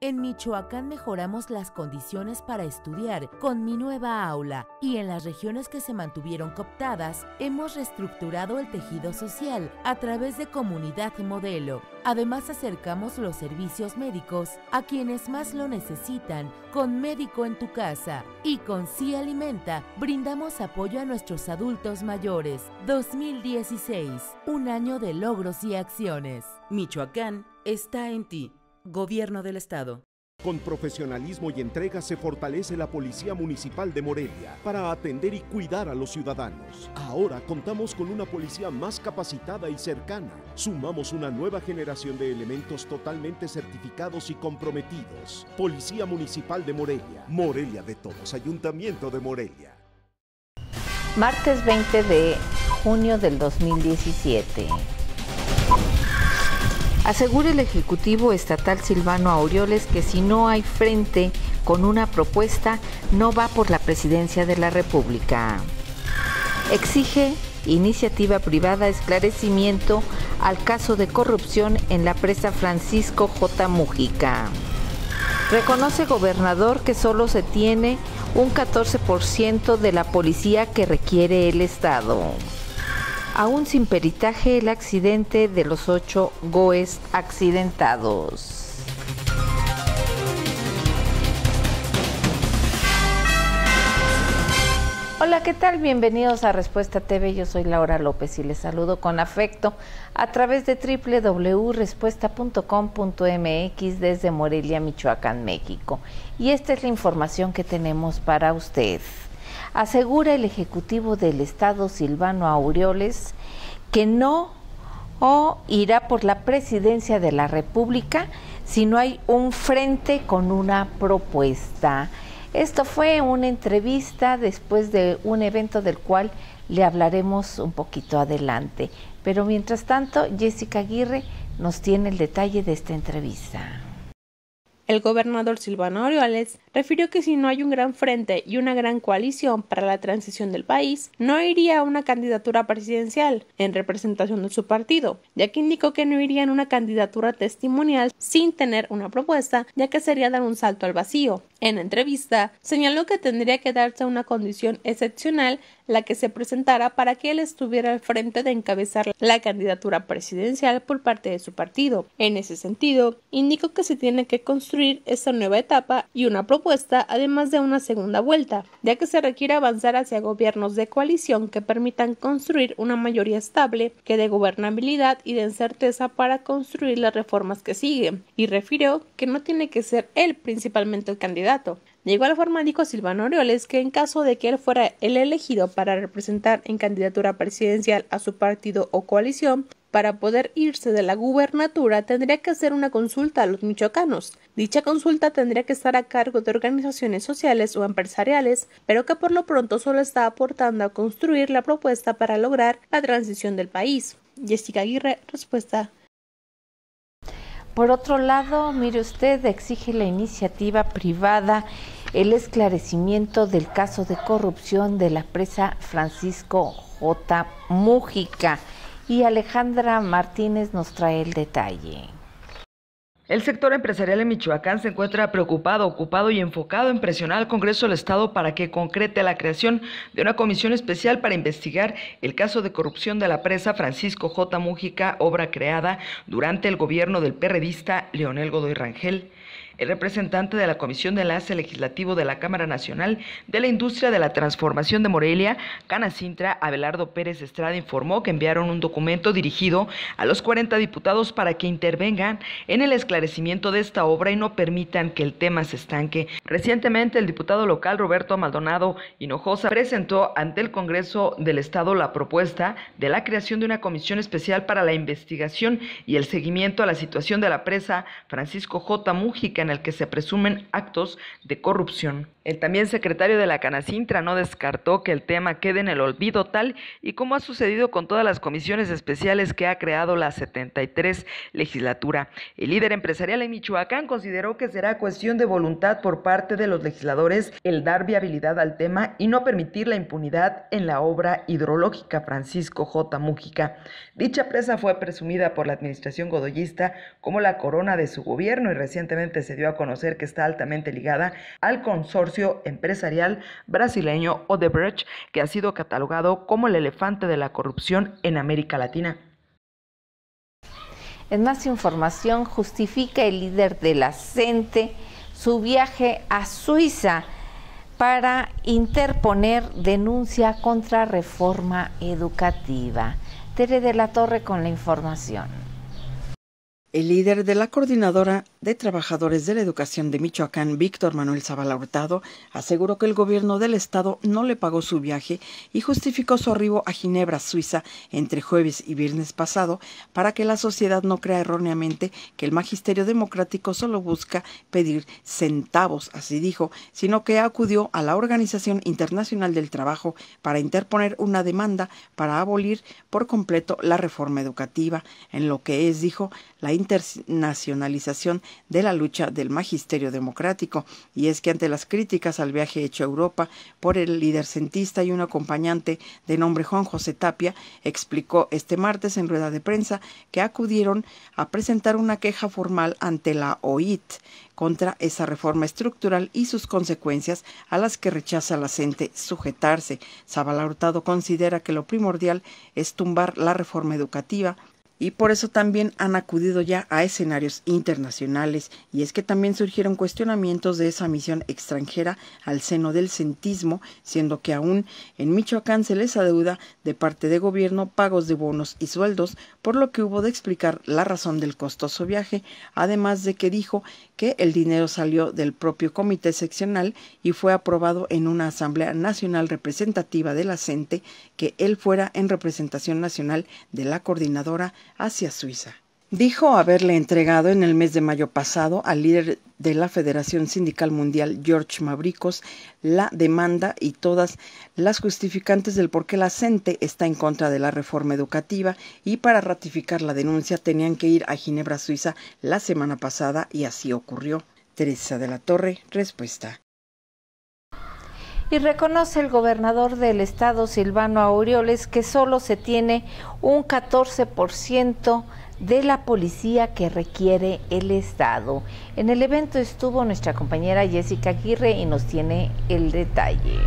En Michoacán mejoramos las condiciones para estudiar con mi nueva aula y en las regiones que se mantuvieron cooptadas hemos reestructurado el tejido social a través de comunidad modelo. Además acercamos los servicios médicos a quienes más lo necesitan con Médico en tu casa y con Sí Alimenta brindamos apoyo a nuestros adultos mayores. 2016, un año de logros y acciones. Michoacán está en ti. Gobierno del Estado. Con profesionalismo y entrega se fortalece la Policía Municipal de Morelia para atender y cuidar a los ciudadanos. Ahora contamos con una policía más capacitada y cercana. Sumamos una nueva generación de elementos totalmente certificados y comprometidos. Policía Municipal de Morelia. Morelia de todos. Ayuntamiento de Morelia. Martes 20 de junio del 2017. Asegura el Ejecutivo Estatal Silvano Aureoles que si no hay frente con una propuesta, no va por la presidencia de la República. Exige iniciativa privada esclarecimiento al caso de corrupción en la presa Francisco J. Mujica. Reconoce gobernador que solo se tiene un 14% de la policía que requiere el Estado aún sin peritaje el accidente de los ocho GOES accidentados. Hola, ¿qué tal? Bienvenidos a Respuesta TV. Yo soy Laura López y les saludo con afecto a través de www.respuesta.com.mx desde Morelia, Michoacán, México. Y esta es la información que tenemos para usted asegura el Ejecutivo del Estado Silvano Aureoles que no o irá por la presidencia de la República si no hay un frente con una propuesta. Esto fue una entrevista después de un evento del cual le hablaremos un poquito adelante. Pero mientras tanto, Jessica Aguirre nos tiene el detalle de esta entrevista. El gobernador Silvano Orioles refirió que si no hay un gran frente y una gran coalición para la transición del país, no iría a una candidatura presidencial en representación de su partido, ya que indicó que no iría en una candidatura testimonial sin tener una propuesta, ya que sería dar un salto al vacío. En entrevista, señaló que tendría que darse una condición excepcional la que se presentara para que él estuviera al frente de encabezar la candidatura presidencial por parte de su partido. En ese sentido, indicó que se tiene que construir esta nueva etapa y una propuesta, además de una segunda vuelta, ya que se requiere avanzar hacia gobiernos de coalición que permitan construir una mayoría estable, que de gobernabilidad y de incerteza para construir las reformas que siguen, y refirió que no tiene que ser él principalmente el candidato, de igual forma dijo Silvano Orioles que en caso de que él fuera el elegido para representar en candidatura presidencial a su partido o coalición, para poder irse de la gubernatura tendría que hacer una consulta a los michoacanos. Dicha consulta tendría que estar a cargo de organizaciones sociales o empresariales, pero que por lo pronto solo está aportando a construir la propuesta para lograr la transición del país. Jessica Aguirre, respuesta. Por otro lado, mire usted, exige la iniciativa privada el esclarecimiento del caso de corrupción de la presa Francisco J. Mújica y Alejandra Martínez nos trae el detalle. El sector empresarial en Michoacán se encuentra preocupado, ocupado y enfocado en presionar al Congreso del Estado para que concrete la creación de una comisión especial para investigar el caso de corrupción de la presa Francisco J. Mújica, obra creada durante el gobierno del perredista Leonel Godoy Rangel. El representante de la Comisión de Enlace Legislativo de la Cámara Nacional de la Industria de la Transformación de Morelia, Canacintra, Abelardo Pérez Estrada, informó que enviaron un documento dirigido a los 40 diputados para que intervengan en el esclarecimiento de esta obra y no permitan que el tema se estanque. Recientemente, el diputado local Roberto Maldonado Hinojosa presentó ante el Congreso del Estado la propuesta de la creación de una comisión especial para la investigación y el seguimiento a la situación de la presa Francisco J. Mujica en el que se presumen actos de corrupción. El también secretario de la Canacintra no descartó que el tema quede en el olvido tal y como ha sucedido con todas las comisiones especiales que ha creado la 73 legislatura. El líder empresarial en Michoacán consideró que será cuestión de voluntad por parte de los legisladores el dar viabilidad al tema y no permitir la impunidad en la obra hidrológica Francisco J. Mújica. Dicha presa fue presumida por la administración godoyista como la corona de su gobierno y recientemente se dio a conocer que está altamente ligada al consorcio empresarial brasileño Odebrecht, que ha sido catalogado como el elefante de la corrupción en América Latina. En más información, justifica el líder de la CENTE su viaje a Suiza para interponer denuncia contra reforma educativa. Tere de la Torre con la información. El líder de la coordinadora de Trabajadores de la Educación de Michoacán, Víctor Manuel Zavala Hurtado, aseguró que el gobierno del estado no le pagó su viaje y justificó su arribo a Ginebra, Suiza, entre jueves y viernes pasado, para que la sociedad no crea erróneamente que el magisterio democrático solo busca pedir centavos, así dijo, sino que acudió a la Organización Internacional del Trabajo para interponer una demanda para abolir por completo la reforma educativa, en lo que es, dijo, la internacionalización de la lucha del magisterio democrático, y es que ante las críticas al viaje hecho a Europa por el líder centista y un acompañante de nombre Juan José Tapia, explicó este martes en rueda de prensa que acudieron a presentar una queja formal ante la OIT contra esa reforma estructural y sus consecuencias a las que rechaza la gente sujetarse. Zabala Hurtado considera que lo primordial es tumbar la reforma educativa y por eso también han acudido ya a escenarios internacionales, y es que también surgieron cuestionamientos de esa misión extranjera al seno del centismo, siendo que aún en Michoacán se les adeuda de parte de gobierno pagos de bonos y sueldos, por lo que hubo de explicar la razón del costoso viaje, además de que dijo que el dinero salió del propio comité seccional y fue aprobado en una Asamblea Nacional representativa de la CENTE e, que él fuera en representación nacional de la coordinadora hacia Suiza. Dijo haberle entregado en el mes de mayo pasado al líder de la Federación Sindical Mundial, George Mabricos, la demanda y todas las justificantes del por qué la CENTE está en contra de la reforma educativa y para ratificar la denuncia tenían que ir a Ginebra, Suiza, la semana pasada y así ocurrió. Teresa de la Torre, respuesta y reconoce el gobernador del estado Silvano Aureoles que solo se tiene un 14% de la policía que requiere el estado. En el evento estuvo nuestra compañera Jessica Aguirre y nos tiene el detalle.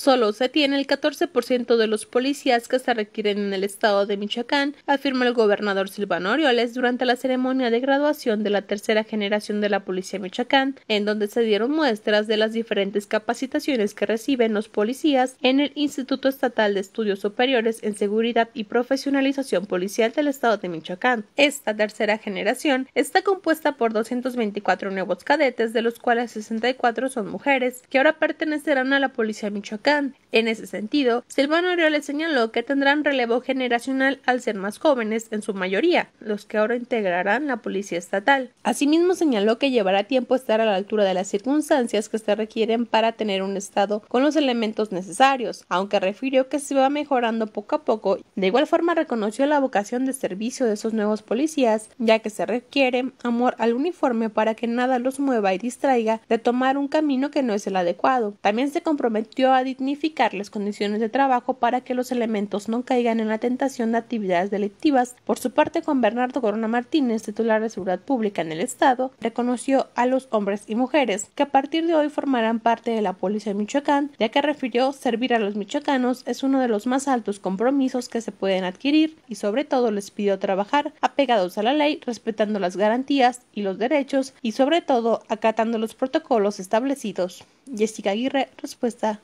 Solo se tiene el 14% de los policías que se requieren en el estado de Michoacán, afirmó el gobernador Silvano Orioles durante la ceremonia de graduación de la tercera generación de la Policía Michoacán, en donde se dieron muestras de las diferentes capacitaciones que reciben los policías en el Instituto Estatal de Estudios Superiores en Seguridad y Profesionalización Policial del estado de Michoacán. Esta tercera generación está compuesta por 224 nuevos cadetes, de los cuales 64 son mujeres, que ahora pertenecerán a la Policía Michoacán en ese sentido, Silvano Aureoles señaló que tendrán relevo generacional al ser más jóvenes, en su mayoría, los que ahora integrarán la policía estatal. Asimismo, señaló que llevará tiempo estar a la altura de las circunstancias que se requieren para tener un Estado con los elementos necesarios, aunque refirió que se va mejorando poco a poco. De igual forma, reconoció la vocación de servicio de esos nuevos policías, ya que se requiere amor al uniforme para que nada los mueva y distraiga de tomar un camino que no es el adecuado. También se comprometió a significar las condiciones de trabajo para que los elementos no caigan en la tentación de actividades delictivas. Por su parte, Juan Bernardo Corona Martínez, titular de Seguridad Pública en el Estado, reconoció a los hombres y mujeres que a partir de hoy formarán parte de la Policía de Michoacán, ya que refirió servir a los michoacanos es uno de los más altos compromisos que se pueden adquirir y sobre todo les pidió trabajar apegados a la ley, respetando las garantías y los derechos y sobre todo acatando los protocolos establecidos. Jessica Aguirre, respuesta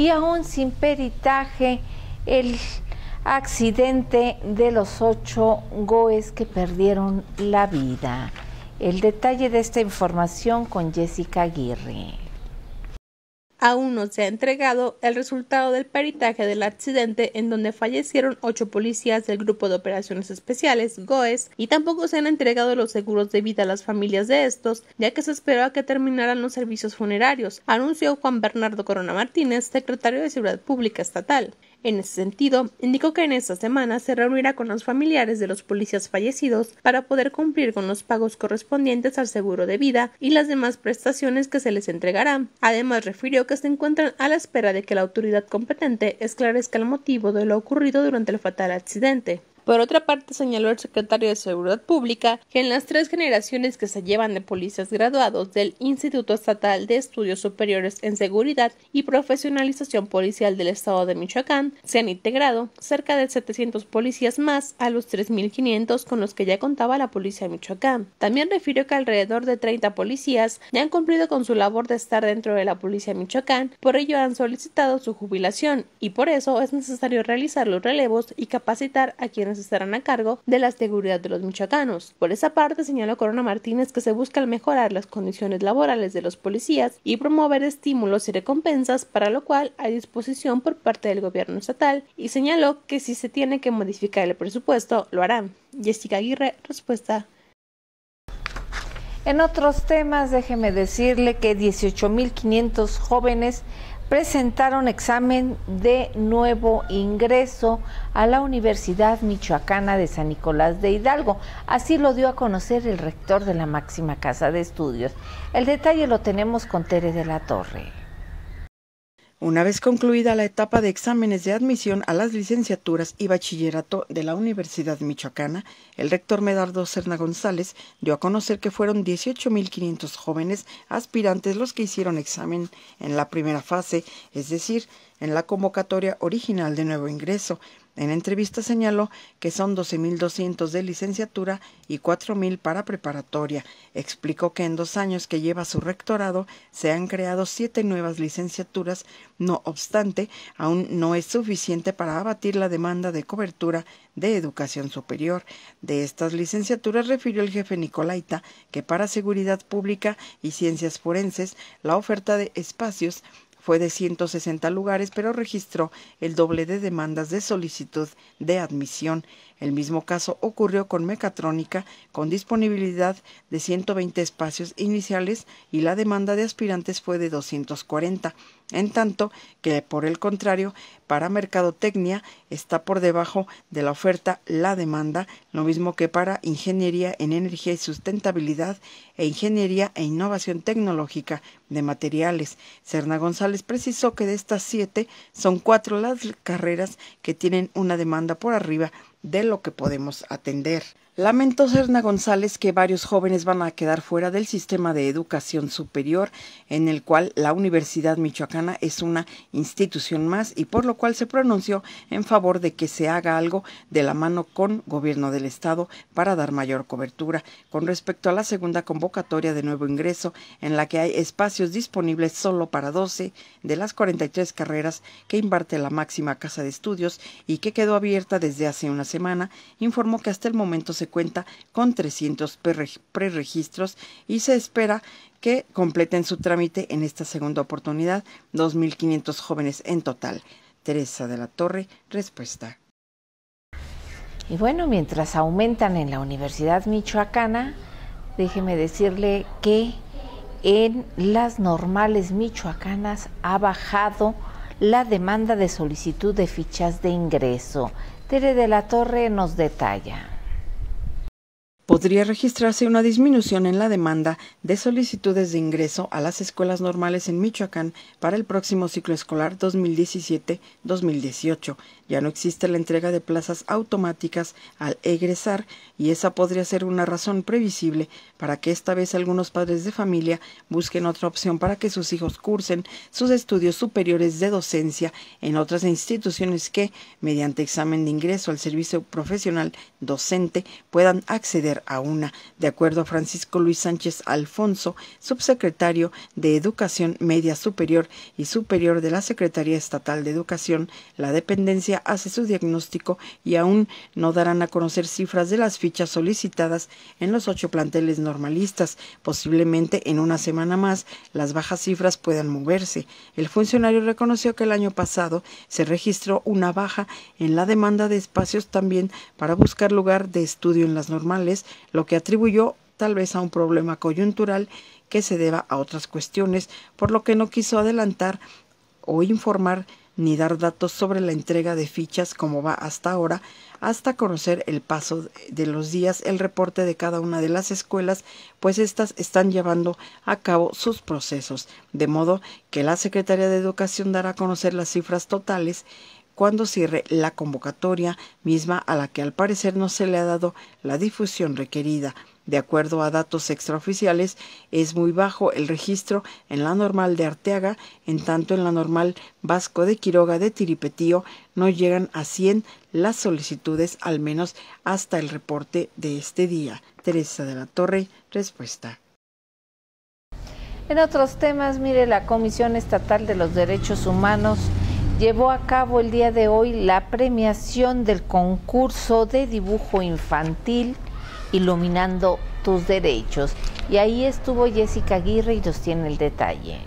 y aún sin peritaje el accidente de los ocho goes que perdieron la vida. El detalle de esta información con Jessica Aguirre. Aún no se ha entregado el resultado del peritaje del accidente en donde fallecieron ocho policías del Grupo de Operaciones Especiales, GOES, y tampoco se han entregado los seguros de vida a las familias de estos, ya que se esperaba que terminaran los servicios funerarios, anunció Juan Bernardo Corona Martínez, secretario de Seguridad Pública Estatal. En ese sentido, indicó que en esta semana se reunirá con los familiares de los policías fallecidos para poder cumplir con los pagos correspondientes al seguro de vida y las demás prestaciones que se les entregarán. Además, refirió que se encuentran a la espera de que la autoridad competente esclarezca el motivo de lo ocurrido durante el fatal accidente. Por otra parte, señaló el secretario de Seguridad Pública que en las tres generaciones que se llevan de policías graduados del Instituto Estatal de Estudios Superiores en Seguridad y Profesionalización Policial del Estado de Michoacán, se han integrado cerca de 700 policías más a los 3.500 con los que ya contaba la Policía de Michoacán. También refirió que alrededor de 30 policías ya han cumplido con su labor de estar dentro de la Policía Michoacán, por ello han solicitado su jubilación y por eso es necesario realizar los relevos y capacitar a quienes estarán a cargo de la seguridad de los michoacanos. Por esa parte, señaló Corona Martínez que se busca mejorar las condiciones laborales de los policías y promover estímulos y recompensas, para lo cual hay disposición por parte del gobierno estatal, y señaló que si se tiene que modificar el presupuesto, lo harán. Jessica Aguirre, respuesta. En otros temas, déjeme decirle que 18.500 jóvenes presentaron examen de nuevo ingreso a la Universidad Michoacana de San Nicolás de Hidalgo. Así lo dio a conocer el rector de la máxima casa de estudios. El detalle lo tenemos con Tere de la Torre. Una vez concluida la etapa de exámenes de admisión a las licenciaturas y bachillerato de la Universidad Michoacana, el rector Medardo Serna González dio a conocer que fueron 18.500 jóvenes aspirantes los que hicieron examen en la primera fase, es decir, en la convocatoria original de nuevo ingreso, en entrevista señaló que son 12.200 de licenciatura y 4.000 para preparatoria. Explicó que en dos años que lleva su rectorado se han creado siete nuevas licenciaturas, no obstante, aún no es suficiente para abatir la demanda de cobertura de educación superior. De estas licenciaturas refirió el jefe Nicolaita que para seguridad pública y ciencias forenses la oferta de espacios fue de 160 lugares, pero registró el doble de demandas de solicitud de admisión el mismo caso ocurrió con mecatrónica, con disponibilidad de 120 espacios iniciales y la demanda de aspirantes fue de 240, en tanto que, por el contrario, para mercadotecnia está por debajo de la oferta la demanda, lo mismo que para ingeniería en energía y sustentabilidad e ingeniería e innovación tecnológica de materiales. Serna González precisó que de estas siete son cuatro las carreras que tienen una demanda por arriba de lo que podemos atender. Lamento Serna González que varios jóvenes van a quedar fuera del sistema de educación superior en el cual la Universidad Michoacana es una institución más y por lo cual se pronunció en favor de que se haga algo de la mano con gobierno del estado para dar mayor cobertura. Con respecto a la segunda convocatoria de nuevo ingreso en la que hay espacios disponibles solo para 12 de las 43 carreras que imparte la máxima casa de estudios y que quedó abierta desde hace una semana, informó que hasta el momento se cuenta con 300 preregistros y se espera que completen su trámite en esta segunda oportunidad 2.500 jóvenes en total. Teresa de la Torre, respuesta. Y bueno, mientras aumentan en la Universidad Michoacana, déjeme decirle que en las normales michoacanas ha bajado la demanda de solicitud de fichas de ingreso. Tere de la Torre nos detalla podría registrarse una disminución en la demanda de solicitudes de ingreso a las escuelas normales en Michoacán para el próximo ciclo escolar 2017-2018, ya no existe la entrega de plazas automáticas al egresar y esa podría ser una razón previsible para que esta vez algunos padres de familia busquen otra opción para que sus hijos cursen sus estudios superiores de docencia en otras instituciones que, mediante examen de ingreso al servicio profesional docente, puedan acceder a una, de acuerdo a Francisco Luis Sánchez Alfonso, subsecretario de Educación Media Superior y Superior de la Secretaría Estatal de Educación, la dependencia hace su diagnóstico y aún no darán a conocer cifras de las fichas solicitadas en los ocho planteles normalistas. Posiblemente en una semana más las bajas cifras puedan moverse. El funcionario reconoció que el año pasado se registró una baja en la demanda de espacios también para buscar lugar de estudio en las normales, lo que atribuyó tal vez a un problema coyuntural que se deba a otras cuestiones, por lo que no quiso adelantar o informar ni dar datos sobre la entrega de fichas como va hasta ahora, hasta conocer el paso de los días, el reporte de cada una de las escuelas, pues éstas están llevando a cabo sus procesos, de modo que la Secretaría de Educación dará a conocer las cifras totales cuando cierre la convocatoria misma a la que al parecer no se le ha dado la difusión requerida. De acuerdo a datos extraoficiales, es muy bajo el registro en la normal de Arteaga, en tanto en la normal Vasco de Quiroga de Tiripetío no llegan a 100 las solicitudes, al menos hasta el reporte de este día. Teresa de la Torre, respuesta. En otros temas, mire, la Comisión Estatal de los Derechos Humanos llevó a cabo el día de hoy la premiación del concurso de dibujo infantil Iluminando tus derechos. Y ahí estuvo Jessica Aguirre y nos tiene el detalle.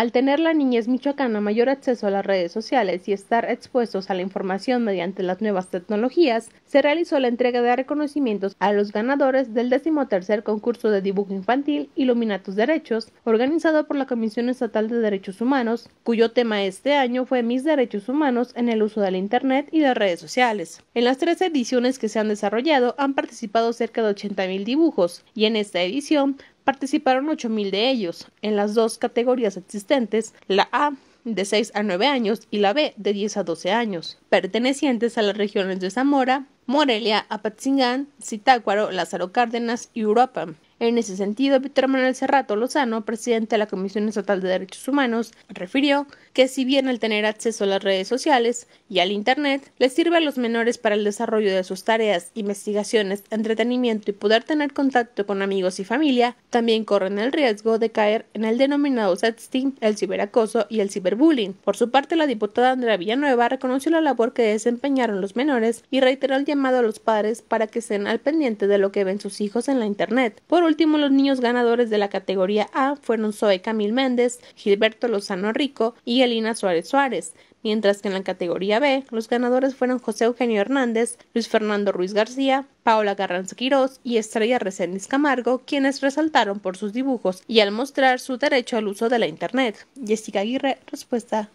Al tener la niñez michoacana mayor acceso a las redes sociales y estar expuestos a la información mediante las nuevas tecnologías, se realizó la entrega de reconocimientos a los ganadores del decimotercer concurso de dibujo infantil Iluminatus derechos, organizado por la Comisión Estatal de Derechos Humanos, cuyo tema este año fue Mis derechos humanos en el uso de la Internet y de redes sociales. En las tres ediciones que se han desarrollado han participado cerca de 80.000 dibujos y en esta edición participaron 8.000 de ellos, en las dos categorías existentes, la A de 6 a 9 años y la B de 10 a 12 años, pertenecientes a las regiones de Zamora, Morelia, Apatzingán, Zitácuaro, Lázaro Cárdenas y Europa. En ese sentido, Víctor Manuel Serrato Lozano, presidente de la Comisión Estatal de Derechos Humanos, refirió que si bien el tener acceso a las redes sociales y al Internet les sirve a los menores para el desarrollo de sus tareas, investigaciones, entretenimiento y poder tener contacto con amigos y familia, también corren el riesgo de caer en el denominado sexting, el ciberacoso y el ciberbullying. Por su parte, la diputada Andrea Villanueva reconoció la labor que desempeñaron los menores y reiteró el llamado a los padres para que estén al pendiente de lo que ven sus hijos en la Internet. Por último, los niños ganadores de la categoría A fueron Zoe Camil Méndez, Gilberto Lozano Rico y Elina Suárez Suárez, mientras que en la categoría B los ganadores fueron José Eugenio Hernández, Luis Fernando Ruiz García, Paola Carranza Quirós y Estrella Reséndiz Camargo, quienes resaltaron por sus dibujos y al mostrar su derecho al uso de la Internet. Jessica Aguirre, respuesta.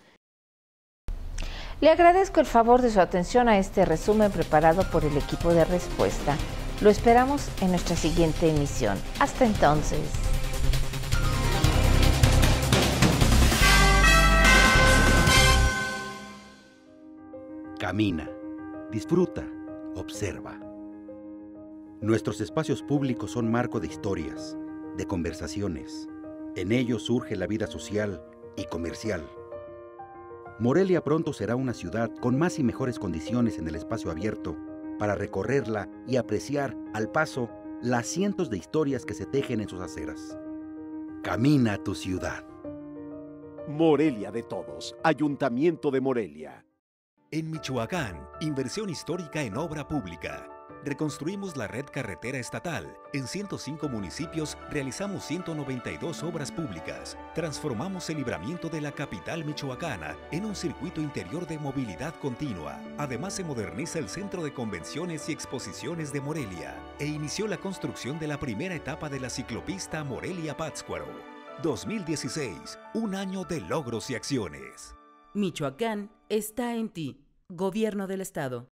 Le agradezco el favor de su atención a este resumen preparado por el equipo de respuesta. Lo esperamos en nuestra siguiente emisión. Hasta entonces. Camina, disfruta, observa. Nuestros espacios públicos son marco de historias, de conversaciones. En ellos surge la vida social y comercial. Morelia pronto será una ciudad con más y mejores condiciones en el espacio abierto para recorrerla y apreciar al paso las cientos de historias que se tejen en sus aceras. Camina tu ciudad. Morelia de todos, Ayuntamiento de Morelia. En Michoacán, inversión histórica en obra pública Reconstruimos la red carretera estatal. En 105 municipios realizamos 192 obras públicas. Transformamos el libramiento de la capital michoacana en un circuito interior de movilidad continua. Además se moderniza el Centro de Convenciones y Exposiciones de Morelia e inició la construcción de la primera etapa de la ciclopista Morelia-Pátzcuaro. 2016, un año de logros y acciones. Michoacán está en ti. Gobierno del Estado.